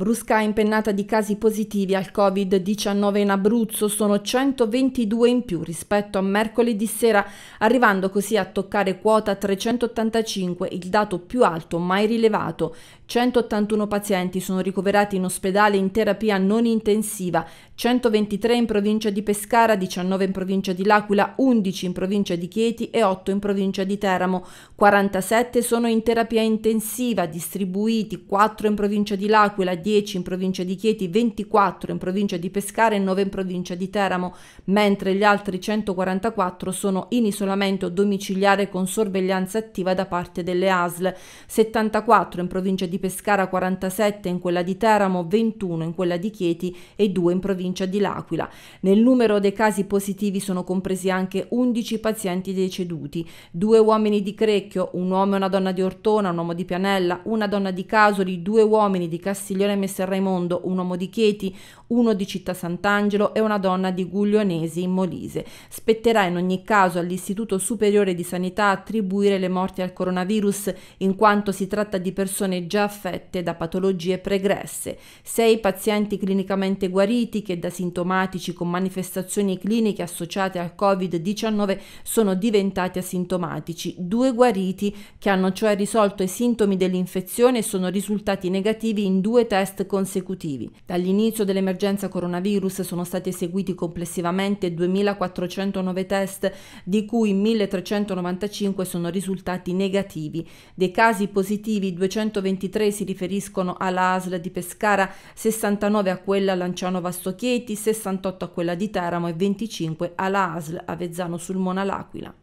Brusca impennata di casi positivi al Covid-19 in Abruzzo sono 122 in più rispetto a mercoledì sera, arrivando così a toccare quota 385, il dato più alto mai rilevato. 181 pazienti sono ricoverati in ospedale in terapia non intensiva, 123 in provincia di Pescara, 19 in provincia di L'Aquila, 11 in provincia di Chieti e 8 in provincia di Teramo. 47 sono in terapia intensiva, distribuiti 4 in provincia di L'Aquila, 10 10 in provincia di Chieti, 24 in provincia di Pescara e 9 in provincia di Teramo, mentre gli altri 144 sono in isolamento domiciliare con sorveglianza attiva da parte delle ASL, 74 in provincia di Pescara, 47 in quella di Teramo, 21 in quella di Chieti e 2 in provincia di L'Aquila. Nel numero dei casi positivi sono compresi anche 11 pazienti deceduti, due uomini di Crecchio, un uomo e una donna di Ortona, un uomo di Pianella, una donna di Casoli, due uomini di Castiglione Messer Raimondo, un uomo di Chieti, uno di Città Sant'Angelo e una donna di Guglionesi in Molise. Spetterà in ogni caso all'Istituto Superiore di Sanità attribuire le morti al coronavirus in quanto si tratta di persone già affette da patologie pregresse. Sei pazienti clinicamente guariti che da sintomatici con manifestazioni cliniche associate al Covid-19 sono diventati asintomatici, due guariti che hanno cioè risolto i sintomi dell'infezione sono risultati negativi in due terzi test consecutivi. Dall'inizio dell'emergenza coronavirus sono stati eseguiti complessivamente 2.409 test, di cui 1.395 sono risultati negativi. Dei casi positivi 223 si riferiscono alla ASL di Pescara, 69 a quella Lanciano Vastochieti, 68 a quella di Teramo e 25 alla ASL Avezzano sul Mona L'Aquila.